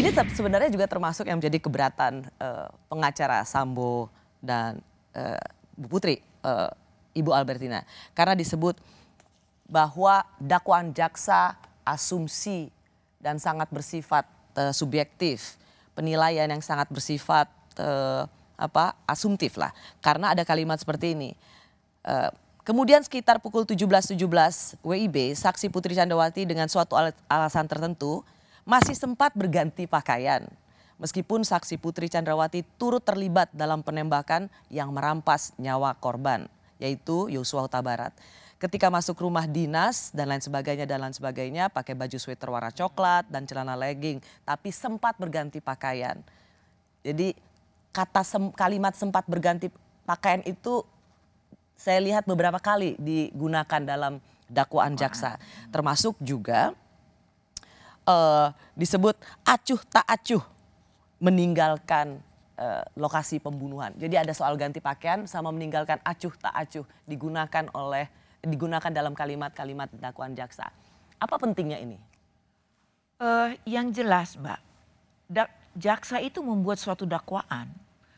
Ini sebenarnya juga termasuk yang menjadi keberatan uh, pengacara Sambo dan uh, Bu Putri, uh, Ibu Albertina, karena disebut bahwa dakwaan jaksa asumsi dan sangat bersifat uh, subjektif, penilaian yang sangat bersifat uh, apa asumtif lah karena ada kalimat seperti ini. Uh, kemudian sekitar pukul 17.17 .17, WIB saksi Putri Candrawati dengan suatu alasan tertentu masih sempat berganti pakaian. Meskipun saksi Putri Chandrawati turut terlibat dalam penembakan yang merampas nyawa korban, yaitu Yosua Huta Barat. Ketika masuk rumah dinas dan lain sebagainya dan lain sebagainya, pakai baju sweater warna coklat dan celana legging, tapi sempat berganti pakaian. Jadi kata sem kalimat sempat berganti pakaian itu saya lihat beberapa kali digunakan dalam dakwaan jaksa. Termasuk juga uh, disebut acuh tak acuh meninggalkan uh, lokasi pembunuhan. Jadi ada soal ganti pakaian sama meninggalkan acuh tak acuh digunakan oleh digunakan dalam kalimat-kalimat dakwaan jaksa. Apa pentingnya ini? Uh, yang jelas, Mbak, da- jaksa itu membuat suatu dakwaan.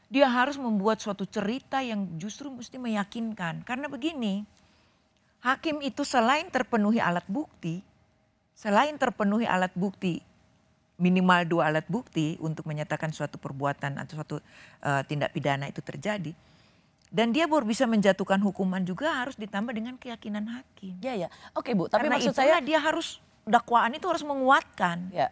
Dia harus membuat suatu cerita yang justru mesti meyakinkan. Karena begini, hakim itu selain terpenuhi alat bukti, selain terpenuhi alat bukti minimal dua alat bukti untuk menyatakan suatu perbuatan atau suatu uh, tindak pidana itu terjadi dan dia baru bisa menjatuhkan hukuman juga harus ditambah dengan keyakinan hakim. Ya ya. Oke, Bu, tapi Karena maksud saya dia harus dakwaan itu harus menguatkan. Ya.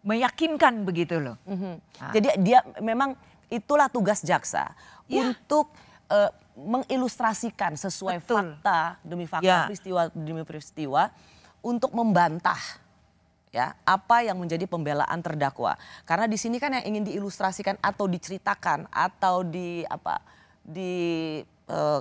Meyakinkan begitu loh. Mm -hmm. nah. Jadi dia memang itulah tugas jaksa ya. untuk uh, mengilustrasikan sesuai Betul. fakta demi fakta, ya. peristiwa demi peristiwa untuk membantah ya apa yang menjadi pembelaan terdakwa karena di sini kan yang ingin diilustrasikan atau diceritakan atau di apa di eh,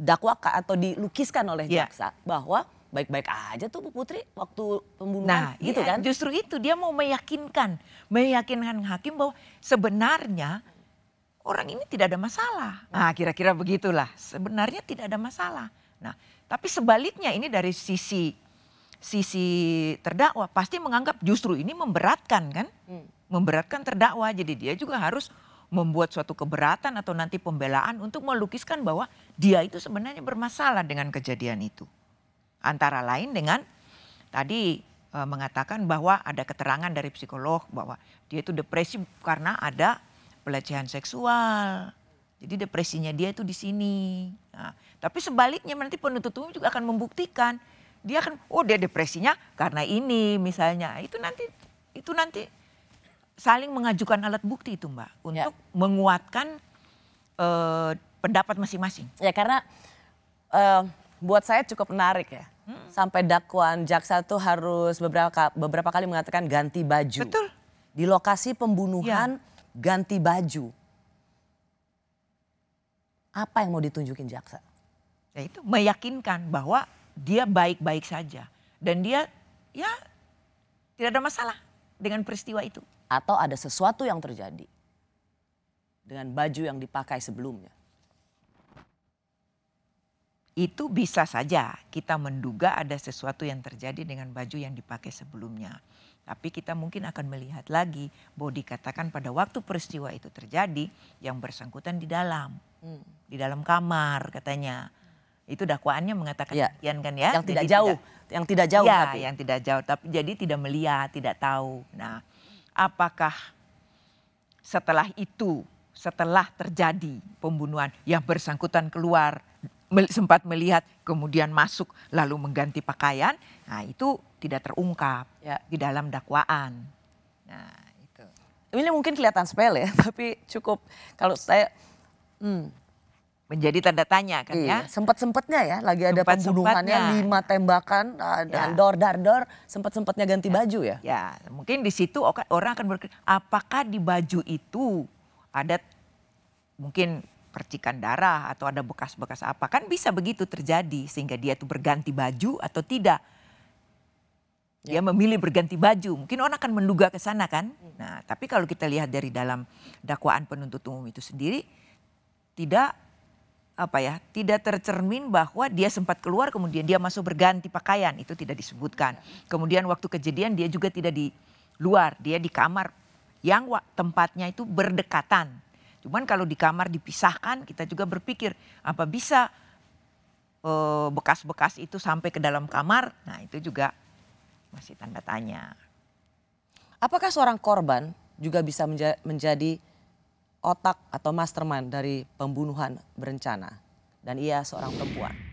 dakwakan atau dilukiskan oleh yeah. jaksa bahwa baik-baik aja tuh Bu Putri waktu pembunuhan nah, gitu iya, kan justru itu dia mau meyakinkan meyakinkan hakim bahwa sebenarnya orang ini tidak ada masalah nah kira-kira begitulah sebenarnya tidak ada masalah nah tapi sebaliknya ini dari sisi sisi terdakwa pasti menganggap justru ini memberatkan kan? Hmm. Memberatkan terdakwa. Jadi dia juga harus membuat suatu keberatan atau nanti pembelaan untuk melukiskan bahwa dia itu sebenarnya bermasalah dengan kejadian itu. Antara lain dengan tadi e, mengatakan bahwa ada keterangan dari psikolog bahwa dia itu depresi karena ada pelecehan seksual. Jadi depresinya dia itu di sini. Nah, tapi sebaliknya nanti penuntut umum juga akan membuktikan dia kan oh dia depresinya karena ini misalnya. Itu nanti itu nanti saling mengajukan alat bukti itu Mbak ya. untuk ya. menguatkan uh, pendapat masing-masing. Ya karena uh, buat saya cukup menarik ya. Hmm. Sampai dakwaan jaksa itu harus beberapa beberapa kali mengatakan ganti baju. Betul. Di lokasi pembunuhan ya. ganti baju. Apa yang mau ditunjukin jaksa? Ya itu meyakinkan bahwa dia baik-baik saja dan dia ya tidak ada masalah dengan peristiwa itu. Atau ada sesuatu yang terjadi dengan baju yang dipakai sebelumnya. Itu bisa saja kita menduga ada sesuatu yang terjadi dengan baju yang dipakai sebelumnya. Tapi kita mungkin akan melihat lagi bahwa dikatakan pada waktu peristiwa itu terjadi yang bersangkutan di dalam. Hmm. Di dalam kamar katanya itu dakwaannya mengatakan ya. kan ya. Yang tidak jauh, tidak, yang tidak jauh ya, tapi. yang tidak jauh tapi jadi tidak melihat, tidak tahu. Nah, apakah setelah itu, setelah terjadi pembunuhan yang bersangkutan keluar sempat melihat kemudian masuk lalu mengganti pakaian, nah itu tidak terungkap ya. di dalam dakwaan. Nah, itu. Ini mungkin kelihatan sepele tapi cukup kalau saya hmm, menjadi tanda tanya kan iya, ya. Sempat-sempatnya ya, lagi ada sempet pembunuhannya lima tembakan eh, ya. dan ya. dor dar dor, sempat sempatnya ganti ya. baju ya. Ya, mungkin di situ orang akan berpikir apakah di baju itu ada mungkin percikan darah atau ada bekas-bekas apa kan bisa begitu terjadi sehingga dia itu berganti baju atau tidak. Dia ya. memilih berganti baju. Mungkin orang akan menduga ke sana kan. Nah, tapi kalau kita lihat dari dalam dakwaan penuntut umum itu sendiri tidak apa ya tidak tercermin bahwa dia sempat keluar kemudian dia masuk berganti pakaian itu tidak disebutkan kemudian waktu kejadian dia juga tidak di luar dia di kamar yang tempatnya itu berdekatan cuman kalau di kamar dipisahkan kita juga berpikir apa bisa eh, bekas-bekas itu sampai ke dalam kamar nah itu juga masih tanda tanya apakah seorang korban juga bisa menja menjadi otak atau mastermind dari pembunuhan berencana dan ia seorang perempuan.